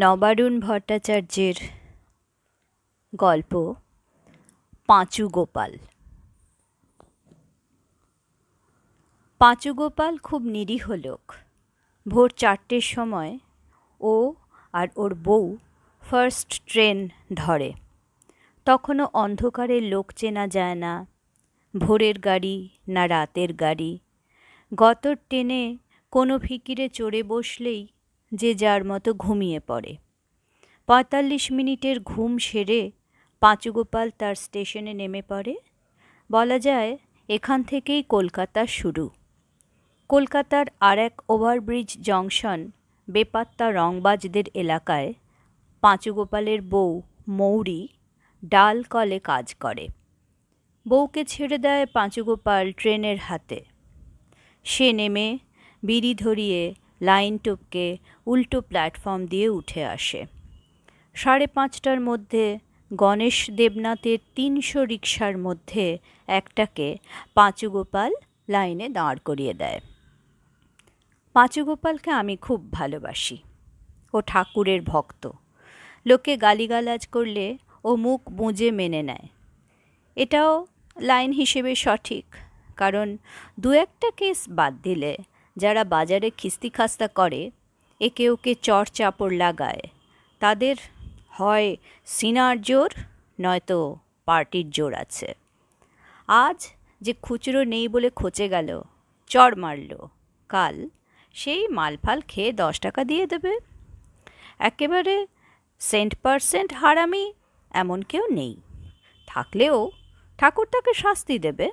নবারুণ ভট্টাচার্যের গল্প পাঁচু গোপাল পাঁচু গোপাল খুব নিরীহ লোক ভোর চারটের সময় ও আর ওর বউ ফার্স্ট ট্রেন ধরে তখনও অন্ধকারে লোক চেনা যায় না ভোরের গাড়ি না রাতের গাড়ি গত ট্রেনে কোনো ফিকিরে চড়ে বসলেই যে যার মতো ঘুমিয়ে পড়ে পঁয়তাল্লিশ মিনিটের ঘুম সেরে পাঁচুগোপাল তার স্টেশনে নেমে পড়ে বলা যায় এখান থেকেই কলকাতা শুরু কলকাতার আর এক ওভারব্রিজ জংশন বেপাত্তা রংবাজদের এলাকায় পাঁচুগোপালের বউ মৌরি ডাল কলে কাজ করে বউকে ছেড়ে দেয় পাঁচুগোপাল ট্রেনের হাতে সে নেমে বিড়ি ধরিয়ে লাইন টপকে উল্টো প্ল্যাটফর্ম দিয়ে উঠে আসে সাড়ে পাঁচটার মধ্যে গণেশ দেবনাথের তিনশো রিক্সার মধ্যে একটাকে পাঁচুগোপাল লাইনে দাঁড় করিয়ে দেয় পাঁচুগোপালকে আমি খুব ভালোবাসি ও ঠাকুরের ভক্ত লোকে গালিগালাজ করলে ও মুখ বুঁজে মেনে নেয় এটাও লাইন হিসেবে সঠিক কারণ দু একটা কেস বাদ দিলে যারা বাজারে খিস্তি খাস্তা করে একে ওকে চর চাপড় লাগায় তাদের হয় সিনার জোর নয়তো পার্টির জোর আছে আজ যে খুচরো নেই বলে খোঁচে গেল চর মারল কাল সেই মালফাল খেয়ে দশ টাকা দিয়ে দেবে একেবারে সেন্ট পারসেন্ট হারামি এমন কেউ নেই থাকলেও ঠাকুর তাকে শাস্তি দেবে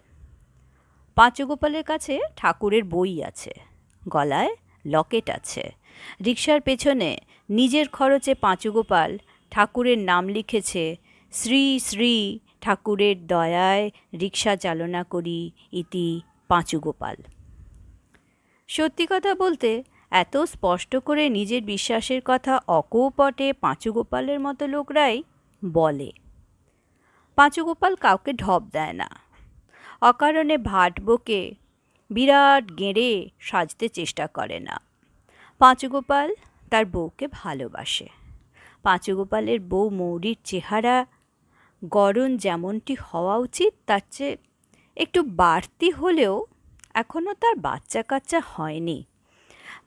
পাঁচগোপালের কাছে ঠাকুরের বই আছে গলায় লকেট আছে রিক্সার পেছনে নিজের খরচে পাঁচুগোপাল ঠাকুরের নাম লিখেছে শ্রী শ্রী ঠাকুরের দয়ায় রিক্সা চালনা করি ইতি পাঁচুগোপাল সত্যি কথা বলতে এত স্পষ্ট করে নিজের বিশ্বাসের কথা অকপটে পাঁচুগোপালের মতো লোকরাই বলে পাঁচুগোপাল কাউকে ঢপ দেয় না অকারণে ভাট বকে বিরাট গেঁড়ে সাজতে চেষ্টা করে না পাঁচগোপাল তার বউকে ভালোবাসে পাঁচগোপালের বউ মৌরির চেহারা গরম যেমনটি হওয়া উচিত তার চেয়ে একটু বাড়তি হলেও এখনও তার বাচ্চা কাচ্চা হয়নি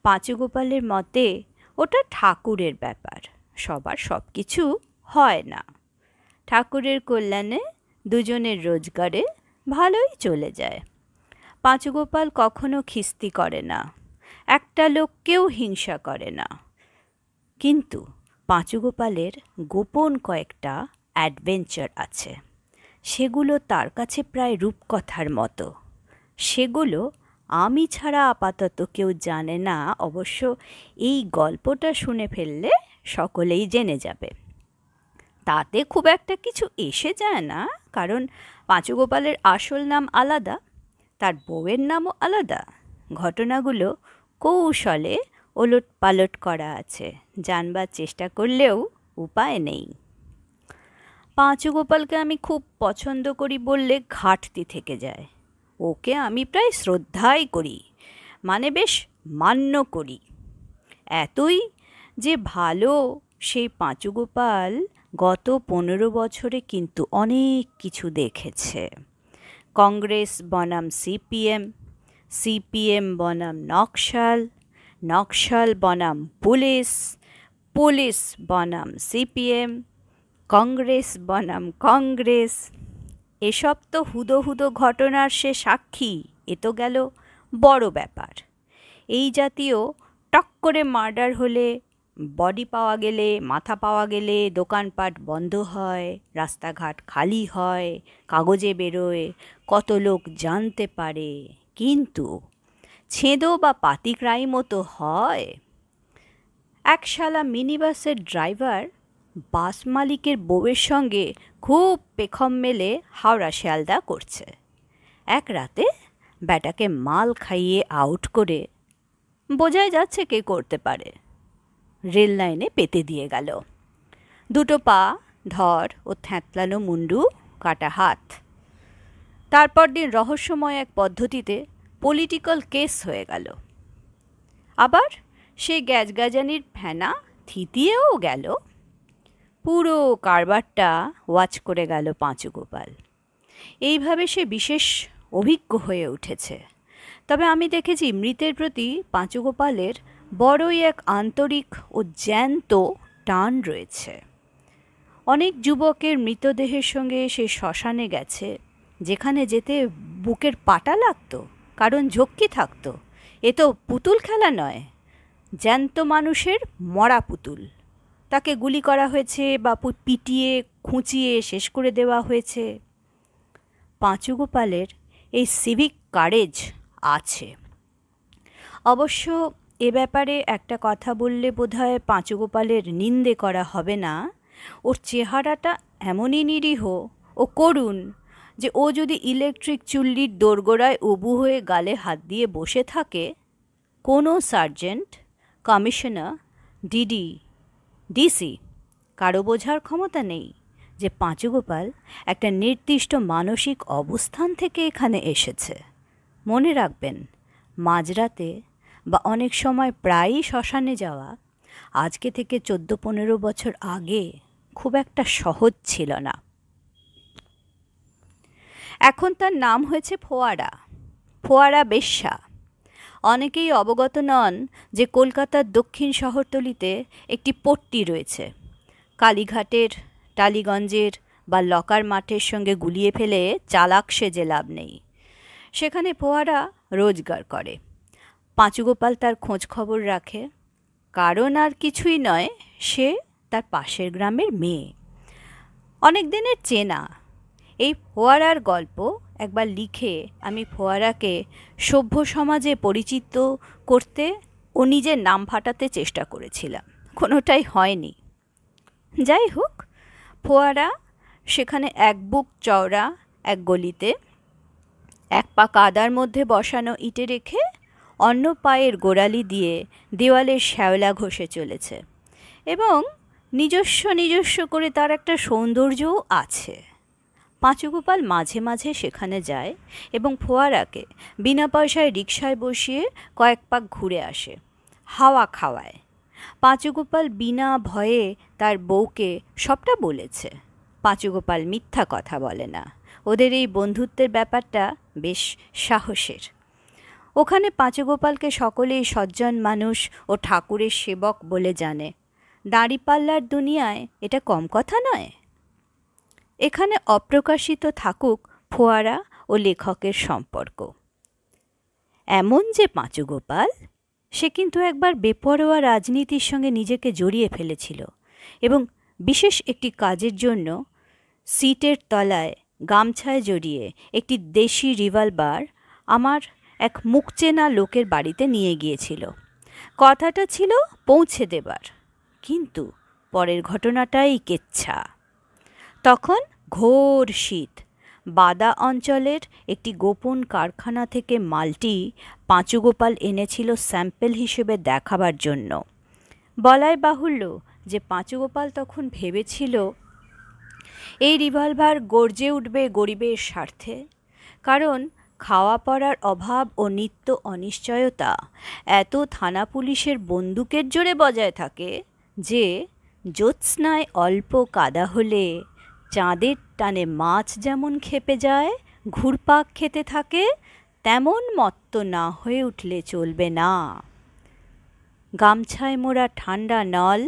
পাঁচগোপালের মতে ওটা ঠাকুরের ব্যাপার সবার সব কিছু হয় না ঠাকুরের কল্যাণে দুজনের রোজগারে ভালোই চলে যায় পাঁচগোপাল কখনো খিস্তি করে না একটা লোককেও হিংসা করে না কিন্তু পাঁচুগোপালের গোপন কয়েকটা অ্যাডভেঞ্চার আছে সেগুলো তার কাছে প্রায় রূপকথার মতো সেগুলো আমি ছাড়া আপাতত কেউ জানে না অবশ্য এই গল্পটা শুনে ফেললে সকলেই জেনে যাবে তাতে খুব একটা কিছু এসে যায় না কারণ পাঁচুগোপালের আসল নাম আলাদা তার বউয়ের নামও আলাদা ঘটনাগুলো কৌশলে ওলট পালট করা আছে জানবার চেষ্টা করলেও উপায় নেই পাঁচু গোপালকে আমি খুব পছন্দ করি বললে ঘাটতি থেকে যায় ওকে আমি প্রায় শ্রদ্ধাই করি মানে বেশ মান্য করি এতই যে ভালো সেই পাঁচু গোপাল গত পনেরো বছরে কিন্তু অনেক কিছু দেখেছে কংগ্রেস বনাম সিপিএম সিপিএম বনাম নকশাল নকশাল বনাম পুলিশ পুলিশ বনাম সিপিএম কংগ্রেস বনাম কংগ্রেস এসব তো হুদো হুদো ঘটনার সে সাক্ষী এ তো গেল বড় ব্যাপার এই জাতীয় টক করে মার্ডার হলে বডি পাওয়া গেলে মাথা পাওয়া গেলে দোকানপাট বন্ধ হয় রাস্তাঘাট খালি হয় কাগজে বেরোয় কত লোক জানতে পারে কিন্তু ছেঁদো বা পাতিক্রাই মতো হয় এক শালা মিনিবাসের ড্রাইভার বাস মালিকের বউয়ের সঙ্গে খুব পেখম মেলে হাওড়া শিয়ালদা করছে এক রাতে ব্যাটাকে মাল খাইয়ে আউট করে বোঝাই যাচ্ছে কে করতে পারে রেল লাইনে পেতে দিয়ে গেল দুটো পা ধর ও থ্যাঁতলানো মুন্ডু কাটা হাত তারপর দিন রহস্যময় এক পদ্ধতিতে পলিটিক্যাল কেস হয়ে গেল আবার সেই গ্যাজগাজানির ফেনা থিতিয়েও গেল পুরো কারবারটা ওয়াচ করে গেল পাঁচু গোপাল এইভাবে সে বিশেষ অভিজ্ঞ হয়ে উঠেছে তবে আমি দেখেছি মৃতের প্রতি গোপালের বড়ই এক আন্তরিক ও জ্যান্ত টান রয়েছে অনেক যুবকের মৃতদেহের সঙ্গে সে শ্মশানে গেছে যেখানে যেতে বুকের পাটা লাগতো কারণ ঝক্কি থাকতো এ তো পুতুল খেলা নয় জ্যান্ত মানুষের মরা পুতুল তাকে গুলি করা হয়েছে বা পিটিয়ে খুঁচিয়ে শেষ করে দেওয়া হয়েছে পাঁচুগোপালের এই সিভিক কারেজ আছে অবশ্য এ ব্যাপারে একটা কথা বললে বোধহয় পাঁচুগোপালের নিন্দে করা হবে না ওর চেহারাটা এমনই নিরীহ ও করুণ যে ও যদি ইলেকট্রিক চুল্লির দোরগোড়ায় উবু হয়ে গালে হাত দিয়ে বসে থাকে কোনো সার্জেন্ট কমিশনার ডিডি ডিসি কারো বোঝার ক্ষমতা নেই যে পাঁচুগোপাল একটা নির্দিষ্ট মানসিক অবস্থান থেকে এখানে এসেছে মনে রাখবেন মাঝরাতে বা অনেক সময় প্রায়ই শ্মশানে যাওয়া আজকে থেকে চোদ্দো পনেরো বছর আগে খুব একটা সহজ ছিল না এখন তার নাম হয়েছে ফোয়ারা ফোয়ারা বেশ্যা অনেকেই অবগত নন যে কলকাতার দক্ষিণ শহরতলিতে একটি পট্টি রয়েছে কালীঘাটের টালিগঞ্জের বা লকার মাঠের সঙ্গে গুলিয়ে ফেলে চালাক সেজে লাভ নেই সেখানে ফোয়ারা রোজগার করে পাঁচুগোপাল তার খোঁজ খবর রাখে কারণ আর কিছুই নয় সে তার পাশের গ্রামের মেয়ে অনেক দিনের চেনা এই ফোয়ারার গল্প একবার লিখে আমি ফোয়ারাকে সভ্য সমাজে পরিচিত করতে ও নিজের নাম ফাটাতে চেষ্টা করেছিলাম কোনোটাই হয়নি যাই হোক ফোয়ারা সেখানে এক বুক চওড়া এক গলিতে এক পা কাদার মধ্যে বসানো ইটে রেখে অন্য পায়ের গোড়ালি দিয়ে দেওয়ালের শ্যাওলা ঘষে চলেছে এবং নিজস্ব নিজস্ব করে তার একটা সৌন্দর্যও আছে পাঁচুগোপাল মাঝে মাঝে সেখানে যায় এবং ফোয়ারাকে বিনা পয়সায় রিক্সায় বসিয়ে কয়েক পাক ঘুরে আসে হাওয়া খাওয়ায় পাঁচুগোপাল বিনা ভয়ে তার বউকে সবটা বলেছে পাঁচুগোপাল মিথ্যা কথা বলে না ওদের এই বন্ধুত্বের ব্যাপারটা বেশ সাহসের ওখানে পাঁচুগোপালকে সকলেই সজ্জন মানুষ ও ঠাকুরের সেবক বলে জানে দাঁড়িপাল্লার দুনিয়ায় এটা কম কথা নয় এখানে অপ্রকাশিত থাকুক ফোয়ারা ও লেখকের সম্পর্ক এমন যে পাঁচুগোপাল সে কিন্তু একবার বেপরোয়া রাজনীতির সঙ্গে নিজেকে জড়িয়ে ফেলেছিল এবং বিশেষ একটি কাজের জন্য সিটের তলায় গামছায় জড়িয়ে একটি দেশি রিভলভার আমার এক মুখচেনা লোকের বাড়িতে নিয়ে গিয়েছিল কথাটা ছিল পৌঁছে দেবার কিন্তু পরের ঘটনাটাই কেচ্ছা তখন ঘোর শীত বাদা অঞ্চলের একটি গোপন কারখানা থেকে মালটি পাঁচুগোপাল এনেছিল স্যাম্পেল হিসেবে দেখাবার জন্য বলাই বাহুল্য যে পাঁচুগোপাল তখন ভেবেছিল এই রিভলভার গর্জে উঠবে গরিবের স্বার্থে কারণ খাওয়া পড়ার অভাব ও নিত্য অনিশ্চয়তা এত থানা পুলিশের বন্দুকের জোরে বজায় থাকে যে জ্যোৎস্নায় অল্প কাদা হলে চাঁদের টানে মাছ যেমন খেপে যায় ঘুরপাক খেতে থাকে তেমন মত্ত না হয়ে উঠলে চলবে না গামছায় মোড়া ঠান্ডা নল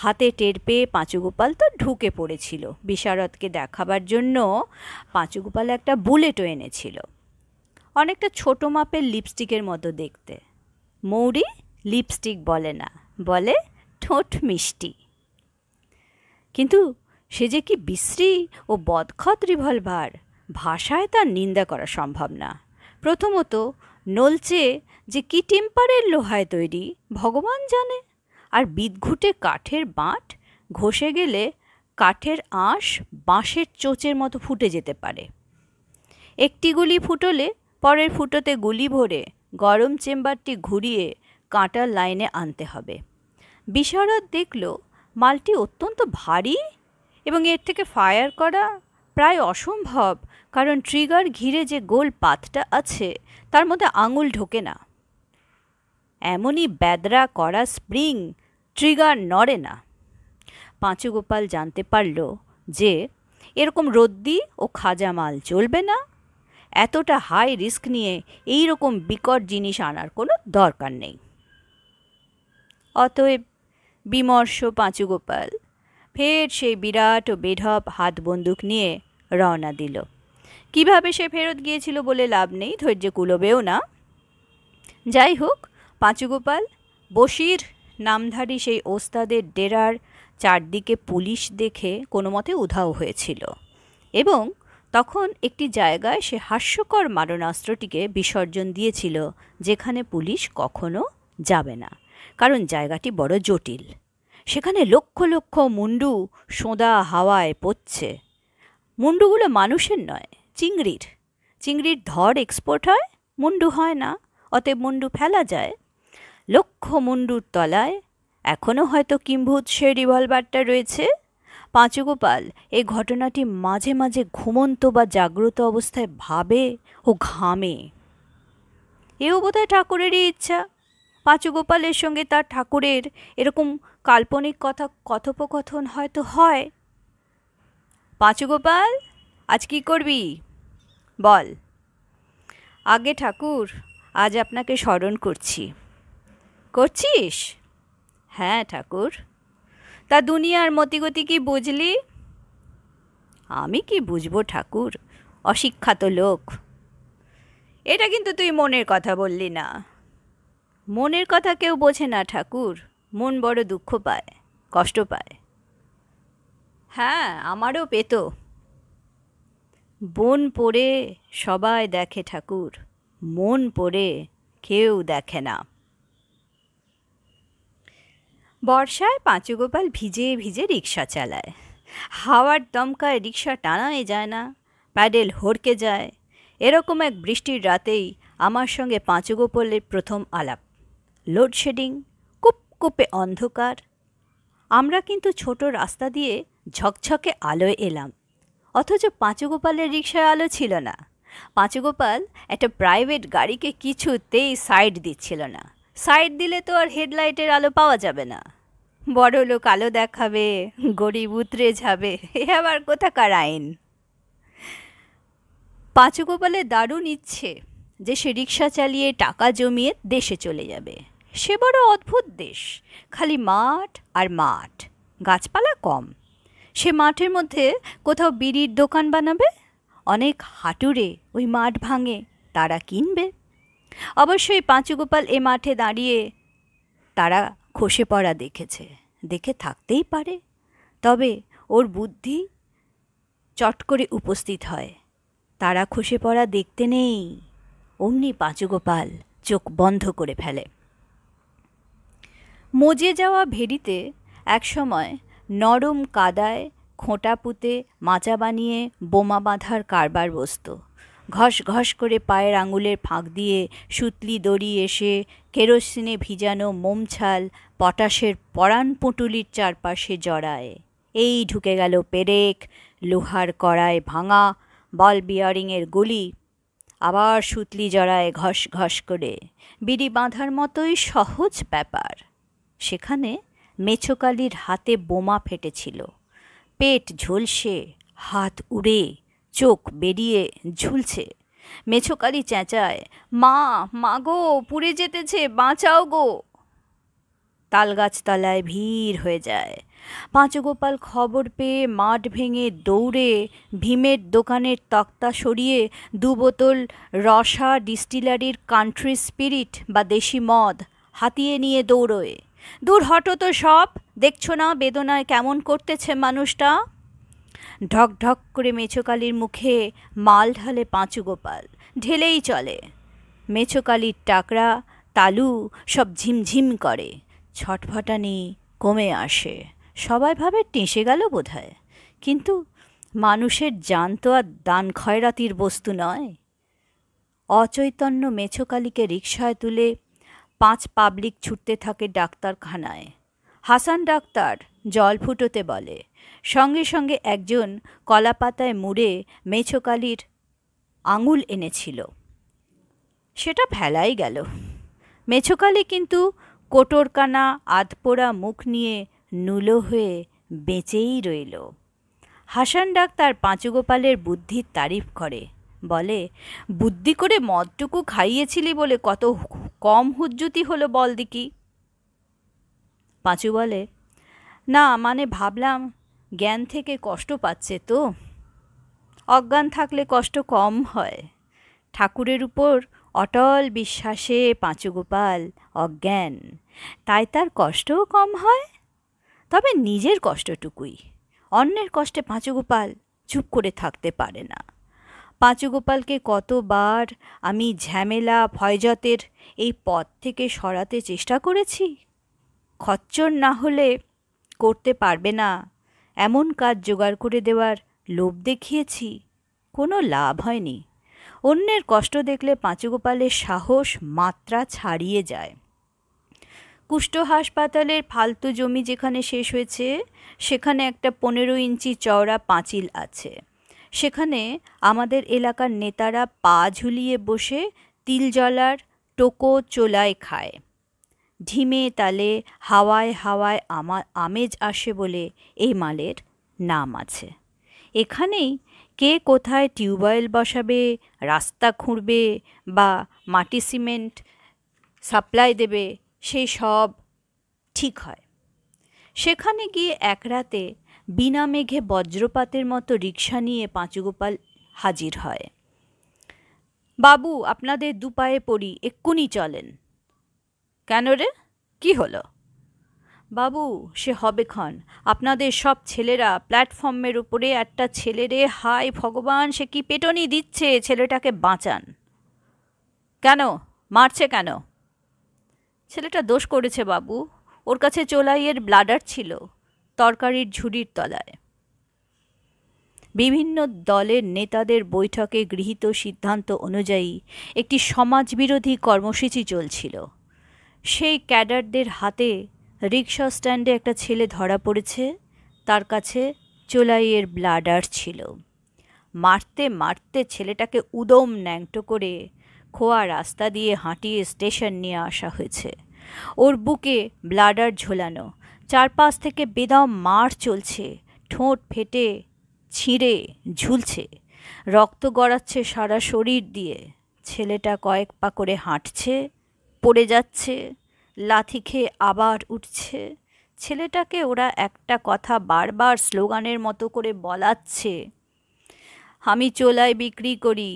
হাতে টের পেয়ে পাঁচুগোপাল তো ঢুকে পড়েছিল বিশারদকে দেখাবার জন্য পাঁচুগোপাল একটা বুলেটও এনেছিল অনেকটা ছোট মাপের লিপস্টিকের মতো দেখতে মৌরি লিপস্টিক বলে না বলে ঠোঁট মিষ্টি কিন্তু সে যে কি বিশ্রী ও বদখত রিভলভার ভাষায় তার নিন্দা করা সম্ভব না প্রথমত নলচে যে কি টেম্পারের লোহায় তৈরি ভগবান জানে আর বিদঘুটে কাঠের বাঁট ঘষে গেলে কাঠের আঁশ বাঁশের চোচের মতো ফুটে যেতে পারে একটি গুলি ফুটলে পরের ফুটোতে গুলি ভরে গরম চেম্বারটি ঘুরিয়ে কাঁটার লাইনে আনতে হবে বিশারদ দেখল মালটি অত্যন্ত ভারী এবং এর থেকে ফায়ার করা প্রায় অসম্ভব কারণ ট্রিগার ঘিরে যে গোল পাতটা আছে তার মধ্যে আঙুল ঢোকে না এমনই ব্যাদরা করা স্প্রিং ট্রিগার নড়ে না পাঁচুগোপাল জানতে পারল যে এরকম রদ্দি ও খাজা মাল চলবে না এতটা হাই রিস্ক নিয়ে এই রকম বিকট জিনিস আনার কোনো দরকার নেই অতএব বিমর্ষ পাঁচুগোপাল ফের সেই বিরাট ও বেঢপ হাত বন্দুক নিয়ে রওনা দিল কিভাবে সে ফেরত গিয়েছিল বলে লাভ নেই ধৈর্য কুলবেও না যাই হোক পাঁচুগোপাল বসির নামধারী সেই ওস্তাদের ডেরার চারদিকে পুলিশ দেখে কোনো মতে উধাও হয়েছিল এবং তখন একটি জায়গায় সে হাস্যকর মারণাস্ত্রটিকে বিসর্জন দিয়েছিল যেখানে পুলিশ কখনো যাবে না কারণ জায়গাটি বড় জটিল সেখানে লক্ষ লক্ষ মুন্ডু সোঁদা হাওয়ায় পড়ছে মুন্ডুগুলো মানুষের নয় চিংড়ির চিংড়ির ধর এক্সপোর্ট হয় মুন্ডু হয় না অতএব মুন্ডু ফেলা যায় লক্ষ মুন্ডুর তলায় এখনও হয়তো কিম্ভূত সে রিভলভারটা রয়েছে পাঁচগোপাল এই ঘটনাটি মাঝে মাঝে ঘুমন্ত বা জাগ্রত অবস্থায় ভাবে ও ঘামে এও বোধহয় ঠাকুরেরই ইচ্ছা পাঁচুগোপালের সঙ্গে তার ঠাকুরের এরকম কাল্পনিক কথা কথোপকথন হয়তো হয় পাঁচগোপাল আজ কি করবি বল আগে ঠাকুর আজ আপনাকে স্মরণ করছি করছিস হ্যাঁ ঠাকুর তা দুনিয়ার মতিগতি কি বুঝলি আমি কি বুঝবো ঠাকুর অশিক্ষাত লোক এটা কিন্তু তুই মনের কথা বললি না মনের কথা কেউ বোঝে না ঠাকুর মন বড় দুঃখ পায় কষ্ট পায় হ্যাঁ আমারও পেত বন পড়ে সবাই দেখে ঠাকুর মন পড়ে কেউ দেখে না বর্ষায় পাঁচুগোপাল ভিজে ভিজে রিক্সা চালায় হাওয়ার দমকায় রিক্সা টানাই যায় না প্যাডেল হড়কে যায় এরকম এক বৃষ্টির রাতেই আমার সঙ্গে পাঁচুগোপালের প্রথম আলাপ লোডশেডিং কূপে অন্ধকার আমরা কিন্তু ছোট রাস্তা দিয়ে ঝকঝকে আলোয় এলাম অথচ পাঁচগোপালের রিক্সায় আলো ছিল না পাঁচগোপাল একটা প্রাইভেট গাড়িকে কিছুতেই সাইড দিচ্ছিল না সাইড দিলে তো আর হেডলাইটের আলো পাওয়া যাবে না বড় লোক আলো দেখাবে গরিব উতরে যাবে এ আবার কোথাকার আইন পাঁচগোপালের দারুণ ইচ্ছে যে সে রিক্সা চালিয়ে টাকা জমিয়ে দেশে চলে যাবে সে বড় অদ্ভুত দেশ খালি মাঠ আর মাঠ গাছপালা কম সে মাঠের মধ্যে কোথাও বিড়ির দোকান বানাবে অনেক হাঁটুরে ওই মাঠ ভাঙে তারা কিনবে অবশ্যই পাঁচুগোপাল এ মাঠে দাঁড়িয়ে তারা খসে পড়া দেখেছে দেখে থাকতেই পারে তবে ওর বুদ্ধি চট করে উপস্থিত হয় তারা খসে পড়া দেখতে নেই অমনি পাঁচুগোপাল চোখ বন্ধ করে ফেলে মজে যাওয়া ভেড়িতে একসময় নরম কাদায় খোঁটা পুঁতে মাচা বানিয়ে বোমা বাঁধার কারবার বসত ঘস ঘস করে পায়ের আঙুলের ফাঁক দিয়ে সুতলি দড়ি এসে কেরোসিনে ভিজানো মোমছাল পটাশের পরাণ পুঁটুলির চারপাশে জড়ায় এই ঢুকে গেল পেরেক লোহার কড়ায় ভাঙা বল বিয়ারিংয়ের গুলি আবার সুতলি জড়ায় ঘস ঘস করে বিড়ি বাঁধার মতোই সহজ ব্যাপার সেখানে মেছোকালির হাতে বোমা ফেটেছিল পেট ঝলসে হাত উড়ে চোখ বেরিয়ে ঝুলছে মেছোকালি চেঁচায় মা মা গো পুড়ে যেতেছে বাঁচাও গো তালগাছতলায় ভিড় হয়ে যায় পাঁচগোপাল খবর পেয়ে মাঠ ভেঙে দৌড়ে ভীমের দোকানের তক্তা সরিয়ে দু বোতল রসা ডিস্টিলারির কান্ট্রি স্পিরিট বা দেশি মদ হাতিয়ে নিয়ে দৌড়োয় দূর হটো তো সব দেখছো না বেদনায় কেমন করতেছে মানুষটা ঢক ঢক করে মেছোকালির মুখে মাল ঢালে পাঁচু গোপাল ঢেলেই চলে মেচোকালির টাকরা তালু সব ঝিমঝিম করে ছটফটানি কমে আসে সবাই ভাবে টেঁসে গেল বোধ কিন্তু মানুষের জান তো আর দান খয়রাতির বস্তু নয় অচৈতন্য মেছকালিকে রিক্সায় তুলে পাঁচ পাবলিক ছুটতে থাকে ডাক্তারখানায় হাসান ডাক্তার জল ফুটোতে বলে সঙ্গে সঙ্গে একজন কলাপাতায় মুড়ে মেছোকালির আঙুল এনেছিল সেটা ফেলাই গেল মেছোকালি কিন্তু কোটরকানা আধপোড়া মুখ নিয়ে নুলো হয়ে বেঁচেই রইল হাসান ডাক্তার পাঁচুগোপালের বুদ্ধির তারিফ করে বলে বুদ্ধি করে মদটুকু খাইয়েছিলি বলে কত কম হুজ্জুতি হলো বল দিকি পাঁচু বলে না মানে ভাবলাম জ্ঞান থেকে কষ্ট পাচ্ছে তো অজ্ঞান থাকলে কষ্ট কম হয় ঠাকুরের উপর অটল বিশ্বাসে পাঁচু গোপাল অজ্ঞান তাই তার কষ্টও কম হয় তবে নিজের কষ্টটুকুই অন্যের কষ্টে পাঁচু গোপাল চুপ করে থাকতে পারে না পাঁচুগোপালকে কতবার আমি ঝামেলা ভয়জতের এই পথ থেকে সরাতে চেষ্টা করেছি খচ্চর না হলে করতে পারবে না এমন কাজ জোগাড় করে দেওয়ার লোভ দেখিয়েছি কোনো লাভ হয়নি অন্যের কষ্ট দেখলে পাঁচুগোপালের সাহস মাত্রা ছাড়িয়ে যায় কুষ্ঠ হাসপাতালের ফালতু জমি যেখানে শেষ হয়েছে সেখানে একটা পনেরো ইঞ্চি চওড়া পাঁচিল আছে সেখানে আমাদের এলাকার নেতারা পা ঝুলিয়ে বসে তিলজলার টোকো চোলায় খায় ঢিমে তালে হাওয়ায় হাওয়ায় আমা আমেজ আসে বলে এই মালের নাম আছে এখানেই কে কোথায় টিউবওয়েল বসাবে রাস্তা খুঁড়বে বা মাটি সিমেন্ট সাপ্লাই দেবে সেই সব ঠিক হয় সেখানে গিয়ে এক রাতে বিনা মেঘে বজ্রপাতের মতো রিক্সা নিয়ে পাঁচুগোপাল হাজির হয় বাবু আপনাদের দুপায়ে পড়ি এক্ষুনি চলেন কেন রে কি হলো বাবু সে হবে ক্ষণ আপনাদের সব ছেলেরা প্ল্যাটফর্মের উপরে একটা ছেলেরে হাই ভগবান সে কি পেটনি দিচ্ছে ছেলেটাকে বাঁচান কেন মারছে কেন ছেলেটা দোষ করেছে বাবু ওর কাছে চোলাইয়ের ব্লাডার ছিল তরকারির ঝুড়ির তলায় বিভিন্ন দলের নেতাদের বৈঠকে গৃহীত সিদ্ধান্ত অনুযায়ী একটি সমাজবিরোধী কর্মসূচি চলছিল সেই ক্যাডারদের হাতে রিক্সা স্ট্যান্ডে একটা ছেলে ধরা পড়েছে তার কাছে চোলাইয়ের ব্লাডার ছিল মারতে মারতে ছেলেটাকে উদম ন্যাংটো করে খোয়া রাস্তা দিয়ে হাঁটিয়ে স্টেশন নিয়ে আসা হয়েছে ওর বুকে ব্লাডার ঝোলানো চারপাশ থেকে বেদাম মার চলছে ঠোঁট ফেটে ছিঁড়ে ঝুলছে রক্ত গড়াচ্ছে সারা শরীর দিয়ে ছেলেটা কয়েক পা করে হাঁটছে পড়ে যাচ্ছে লাথি খেয়ে আবার উঠছে ছেলেটাকে ওরা একটা কথা বারবার স্লোগানের মতো করে বলাচ্ছে আমি চোলায় বিক্রি করি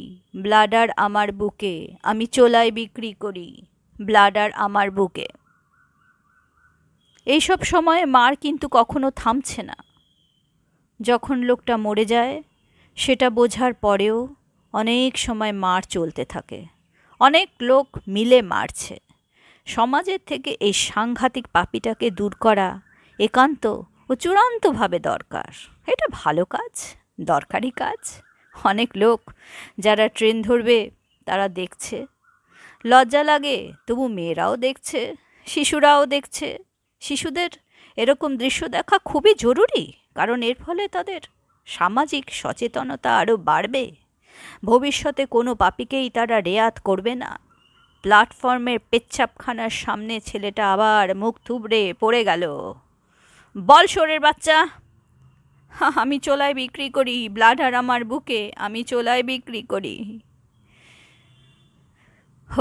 ব্লাডার আমার বুকে আমি চোলায় বিক্রি করি ব্লাডার আমার বুকে এইসব সময় মার কিন্তু কখনো থামছে না যখন লোকটা মরে যায় সেটা বোঝার পরেও অনেক সময় মার চলতে থাকে অনেক লোক মিলে মারছে সমাজের থেকে এই সাংঘাতিক পাপিটাকে দূর করা একান্ত ও চূড়ান্তভাবে দরকার এটা ভালো কাজ দরকারি কাজ অনেক লোক যারা ট্রেন ধরবে তারা দেখছে লজ্জা লাগে তবু মেয়েরাও দেখছে শিশুরাও দেখছে শিশুদের এরকম দৃশ্য দেখা খুবই জরুরি কারণ এর ফলে তাদের সামাজিক সচেতনতা আরও বাড়বে ভবিষ্যতে কোনো পাপিকেই তারা রেয়াত করবে না প্ল্যাটফর্মের পেচ্ছাপখানার সামনে ছেলেটা আবার মুখ থুবড়ে পড়ে গেল বল শোরের বাচ্চা আমি চোলায় বিক্রি করি ব্লাডার আমার বুকে আমি চোলায় বিক্রি করি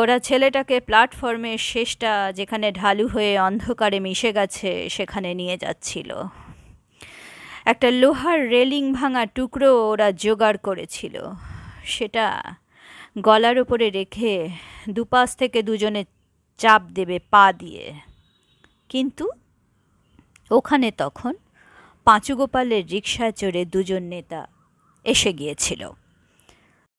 ওরা ছেলেটাকে প্ল্যাটফর্মের শেষটা যেখানে ঢালু হয়ে অন্ধকারে মিশে গেছে সেখানে নিয়ে যাচ্ছিল একটা লোহার রেলিং ভাঙা টুকরো ওরা জোগাড় করেছিল সেটা গলার ওপরে রেখে দুপাশ থেকে দুজনে চাপ দেবে পা দিয়ে কিন্তু ওখানে তখন পাঁচুগোপালের রিক্সায় চড়ে দুজন নেতা এসে গিয়েছিল